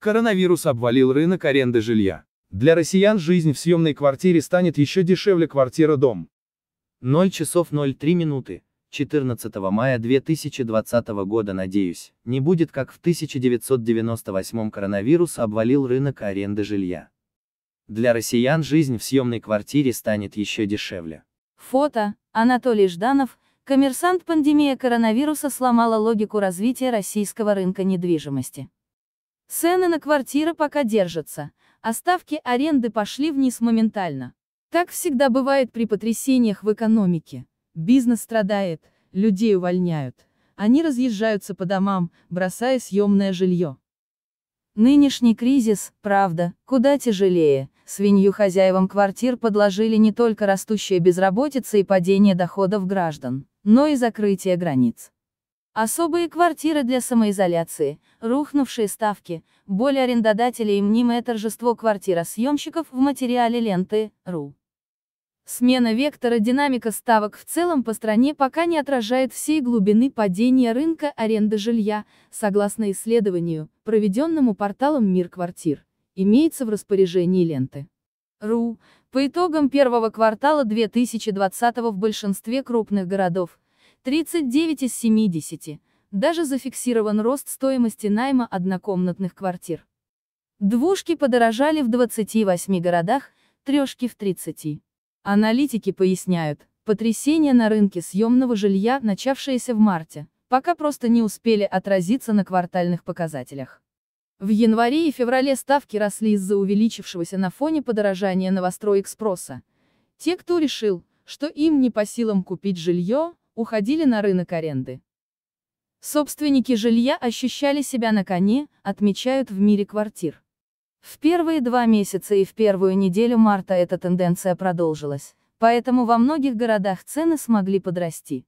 Коронавирус обвалил рынок аренды жилья. Для россиян жизнь в съемной квартире станет еще дешевле квартира-дом. 0 часов 03 минуты. 14 мая 2020 года, надеюсь, не будет как в 1998 коронавирус обвалил рынок аренды жилья. Для россиян жизнь в съемной квартире станет еще дешевле. Фото. Анатолий Жданов, коммерсант пандемия коронавируса сломала логику развития российского рынка недвижимости. Цены на квартиры пока держатся, а ставки аренды пошли вниз моментально. Так всегда бывает при потрясениях в экономике. Бизнес страдает, людей увольняют. Они разъезжаются по домам, бросая съемное жилье. Нынешний кризис, правда, куда тяжелее. Свинью хозяевам квартир подложили не только растущая безработица и падение доходов граждан, но и закрытие границ. Особые квартиры для самоизоляции, рухнувшие ставки, боль арендодателей и мнимое торжество квартиросъемщиков в материале ленты .ру. Смена вектора динамика ставок в целом по стране пока не отражает всей глубины падения рынка аренды жилья, согласно исследованию, проведенному порталом «Мир квартир», имеется в распоряжении ленты. РУ. По итогам первого квартала 2020 в большинстве крупных городов – 39 из 70, даже зафиксирован рост стоимости найма однокомнатных квартир. Двушки подорожали в 28 городах, трешки в 30. Аналитики поясняют, потрясение на рынке съемного жилья, начавшееся в марте, пока просто не успели отразиться на квартальных показателях. В январе и феврале ставки росли из-за увеличившегося на фоне подорожания новостроек спроса. Те, кто решил, что им не по силам купить жилье, уходили на рынок аренды. Собственники жилья ощущали себя на коне, отмечают в мире квартир. В первые два месяца и в первую неделю марта эта тенденция продолжилась, поэтому во многих городах цены смогли подрасти.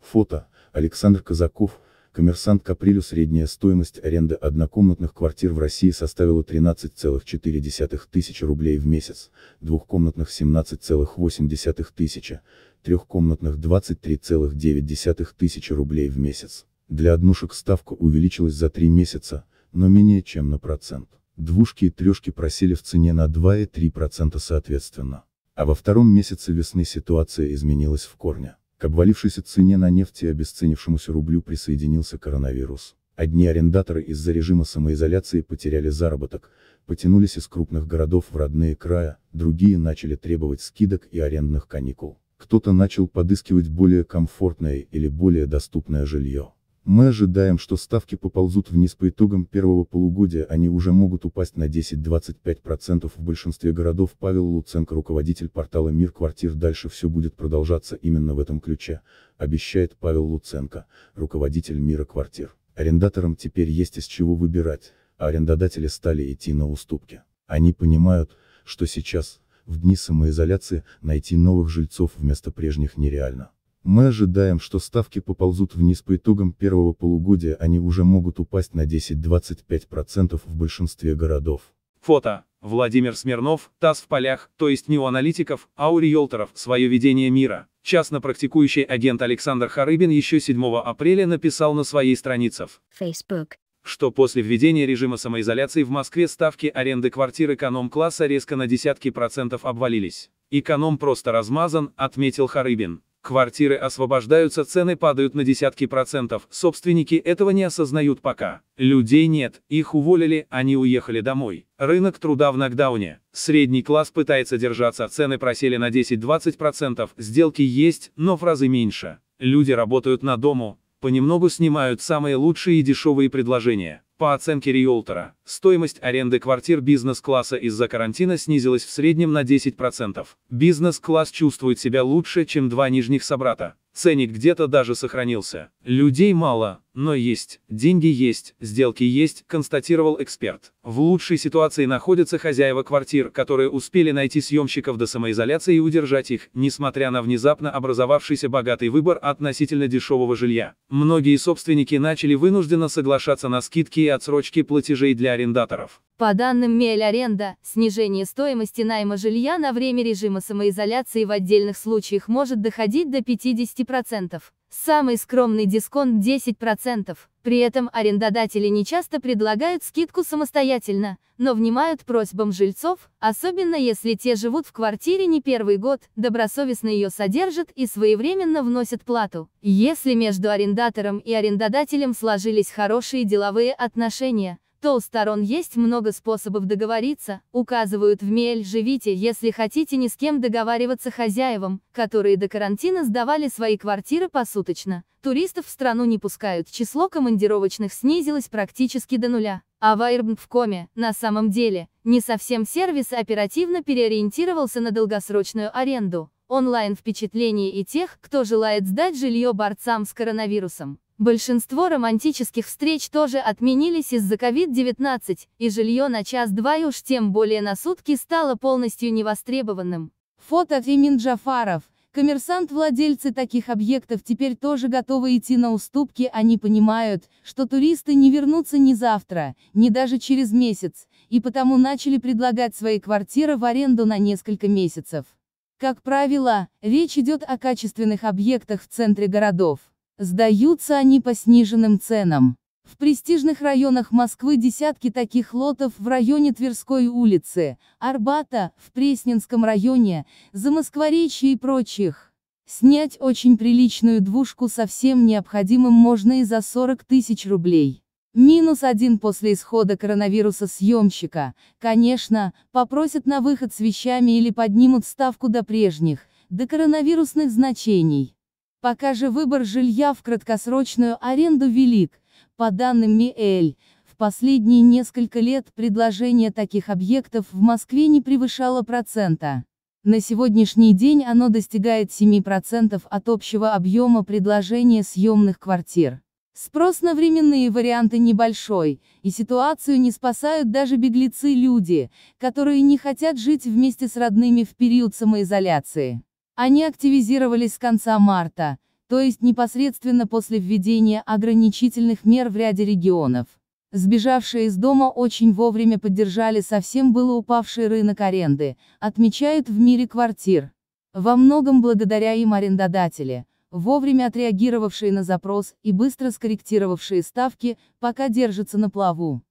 Фото. Александр Казаков, Коммерсант к апрелю средняя стоимость аренды однокомнатных квартир в России составила 13,4 тысяч рублей в месяц, двухкомнатных 17,8 тысячи, трехкомнатных 23,9 тысячи рублей в месяц. Для однушек ставка увеличилась за три месяца, но менее чем на процент. Двушки и трешки просели в цене на 2 и 3% соответственно. А во втором месяце весны ситуация изменилась в корне обвалившейся цене на нефть и обесценившемуся рублю присоединился коронавирус. Одни арендаторы из-за режима самоизоляции потеряли заработок, потянулись из крупных городов в родные края, другие начали требовать скидок и арендных каникул. Кто-то начал подыскивать более комфортное или более доступное жилье. Мы ожидаем, что ставки поползут вниз по итогам первого полугодия, они уже могут упасть на 10-25% в большинстве городов. Павел Луценко, руководитель портала «Мир квартир», дальше все будет продолжаться именно в этом ключе, обещает Павел Луценко, руководитель «Мира квартир». Арендаторам теперь есть из чего выбирать, а арендодатели стали идти на уступки. Они понимают, что сейчас, в дни самоизоляции, найти новых жильцов вместо прежних нереально. Мы ожидаем, что ставки поползут вниз по итогам первого полугодия, они уже могут упасть на 10-25% в большинстве городов. Фото. Владимир Смирнов, ТАСС в полях, то есть не у аналитиков, а у риэлторов, свое видение мира. Частно практикующий агент Александр Харыбин еще 7 апреля написал на своей странице в Facebook, что после введения режима самоизоляции в Москве ставки аренды квартир эконом-класса резко на десятки процентов обвалились. Эконом просто размазан, отметил Харыбин. Квартиры освобождаются, цены падают на десятки процентов, собственники этого не осознают пока. Людей нет, их уволили, они уехали домой. Рынок труда в нокдауне. Средний класс пытается держаться, цены просели на 10-20%, сделки есть, но в разы меньше. Люди работают на дому, понемногу снимают самые лучшие и дешевые предложения. По оценке риэлтора, стоимость аренды квартир бизнес-класса из-за карантина снизилась в среднем на 10%. Бизнес-класс чувствует себя лучше, чем два нижних собрата. Ценник где-то даже сохранился. Людей мало, но есть, деньги есть, сделки есть, констатировал эксперт. В лучшей ситуации находятся хозяева квартир, которые успели найти съемщиков до самоизоляции и удержать их, несмотря на внезапно образовавшийся богатый выбор относительно дешевого жилья. Многие собственники начали вынужденно соглашаться на скидки и отсрочки платежей для арендаторов. По данным Мель аренда, снижение стоимости найма жилья на время режима самоизоляции в отдельных случаях может доходить до 50%. 10%. Самый скромный дисконт 10%. При этом арендодатели не часто предлагают скидку самостоятельно, но внимают просьбам жильцов, особенно если те живут в квартире не первый год, добросовестно ее содержат и своевременно вносят плату. Если между арендатором и арендодателем сложились хорошие деловые отношения, что у сторон есть много способов договориться, указывают в Мель «Живите, если хотите ни с кем договариваться хозяевам, которые до карантина сдавали свои квартиры посуточно, туристов в страну не пускают, число командировочных снизилось практически до нуля». А Вайрбн в коме, на самом деле, не совсем сервис оперативно переориентировался на долгосрочную аренду, онлайн-впечатление и тех, кто желает сдать жилье борцам с коронавирусом. Большинство романтических встреч тоже отменились из-за COVID-19, и жилье на час-два и уж тем более на сутки стало полностью невостребованным. Фото Фемин Джафаров. Коммерсант-владельцы таких объектов теперь тоже готовы идти на уступки, они понимают, что туристы не вернутся ни завтра, ни даже через месяц, и потому начали предлагать свои квартиры в аренду на несколько месяцев. Как правило, речь идет о качественных объектах в центре городов. Сдаются они по сниженным ценам. В престижных районах Москвы десятки таких лотов в районе Тверской улицы, Арбата, в Пресненском районе, за Москворечье и прочих. Снять очень приличную двушку со всем необходимым можно и за 40 тысяч рублей. Минус один после исхода коронавируса съемщика, конечно, попросят на выход с вещами или поднимут ставку до прежних, до коронавирусных значений. Пока же выбор жилья в краткосрочную аренду велик. По данным МИЭЛь, в последние несколько лет предложение таких объектов в Москве не превышало процента. На сегодняшний день оно достигает 7% от общего объема предложения съемных квартир. Спрос на временные варианты небольшой, и ситуацию не спасают даже беглецы-люди, которые не хотят жить вместе с родными в период самоизоляции. Они активизировались с конца марта, то есть непосредственно после введения ограничительных мер в ряде регионов. Сбежавшие из дома очень вовремя поддержали совсем было упавший рынок аренды, отмечают в мире квартир. Во многом благодаря им арендодатели, вовремя отреагировавшие на запрос и быстро скорректировавшие ставки, пока держатся на плаву.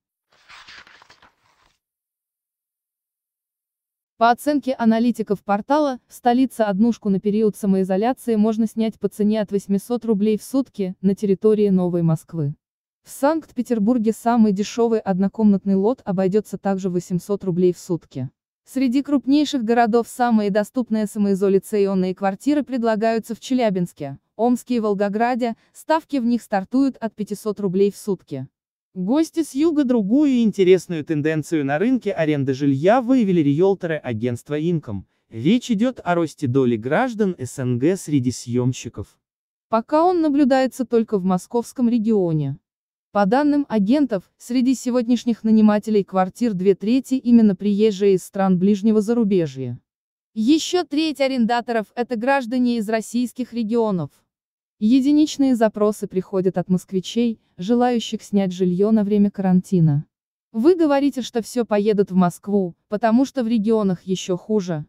По оценке аналитиков портала, в столице однушку на период самоизоляции можно снять по цене от 800 рублей в сутки на территории Новой Москвы. В Санкт-Петербурге самый дешевый однокомнатный лот обойдется также 800 рублей в сутки. Среди крупнейших городов самые доступные самоизоляционные квартиры предлагаются в Челябинске, Омске и Волгограде, ставки в них стартуют от 500 рублей в сутки. Гости с юга другую интересную тенденцию на рынке аренды жилья выявили риэлторы агентства Инком. Речь идет о росте доли граждан СНГ среди съемщиков. Пока он наблюдается только в московском регионе. По данным агентов, среди сегодняшних нанимателей квартир две трети именно приезжие из стран ближнего зарубежья. Еще треть арендаторов – это граждане из российских регионов. Единичные запросы приходят от москвичей, желающих снять жилье на время карантина. Вы говорите, что все поедут в Москву, потому что в регионах еще хуже.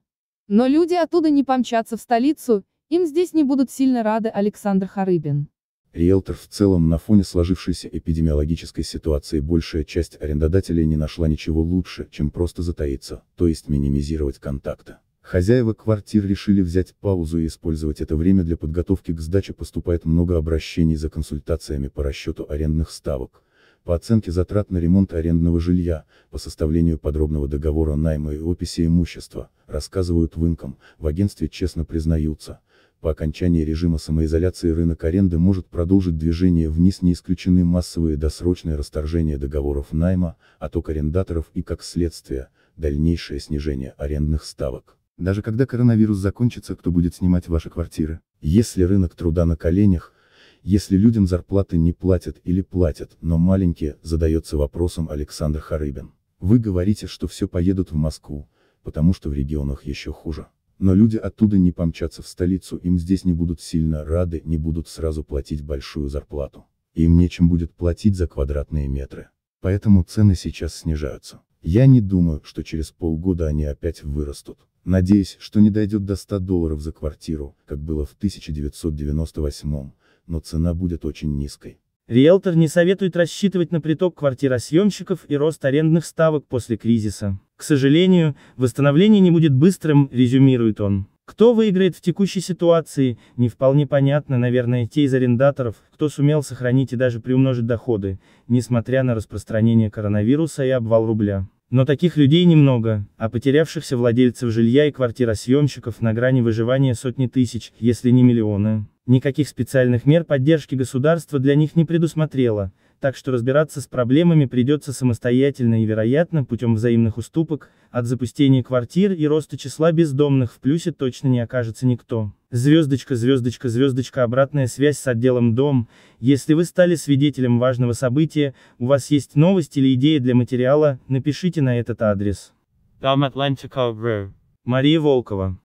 Но люди оттуда не помчатся в столицу, им здесь не будут сильно рады Александр Харыбин. Риэлтор в целом на фоне сложившейся эпидемиологической ситуации большая часть арендодателей не нашла ничего лучше, чем просто затаиться, то есть минимизировать контакты. Хозяева квартир решили взять паузу и использовать это время для подготовки к сдаче поступает много обращений за консультациями по расчету арендных ставок, по оценке затрат на ремонт арендного жилья, по составлению подробного договора найма и описи имущества, рассказывают в Инком, в агентстве честно признаются. По окончании режима самоизоляции рынок аренды может продолжить движение вниз не исключены массовые досрочные расторжения договоров найма, отток а арендаторов и, как следствие, дальнейшее снижение арендных ставок. Даже когда коронавирус закончится, кто будет снимать ваши квартиры? Если рынок труда на коленях, если людям зарплаты не платят или платят, но маленькие, задается вопросом Александр Харыбин. Вы говорите, что все поедут в Москву, потому что в регионах еще хуже. Но люди оттуда не помчатся в столицу, им здесь не будут сильно рады, не будут сразу платить большую зарплату. Им нечем будет платить за квадратные метры. Поэтому цены сейчас снижаются. Я не думаю, что через полгода они опять вырастут. Надеюсь, что не дойдет до 100 долларов за квартиру, как было в 1998, но цена будет очень низкой. Риэлтор не советует рассчитывать на приток квартиросъемщиков и рост арендных ставок после кризиса. К сожалению, восстановление не будет быстрым, резюмирует он. Кто выиграет в текущей ситуации, не вполне понятно, наверное, те из арендаторов, кто сумел сохранить и даже приумножить доходы, несмотря на распространение коронавируса и обвал рубля. Но таких людей немного, а потерявшихся владельцев жилья и съемщиков на грани выживания сотни тысяч, если не миллионы. Никаких специальных мер поддержки государства для них не предусмотрело, так что разбираться с проблемами придется самостоятельно и, вероятно, путем взаимных уступок, от запустения квартир и роста числа бездомных в плюсе точно не окажется никто. Звездочка, звездочка, звездочка, обратная связь с отделом «Дом». Если вы стали свидетелем важного события, у вас есть новость или идея для материала, напишите на этот адрес. Дом Атлантика Мария Волкова.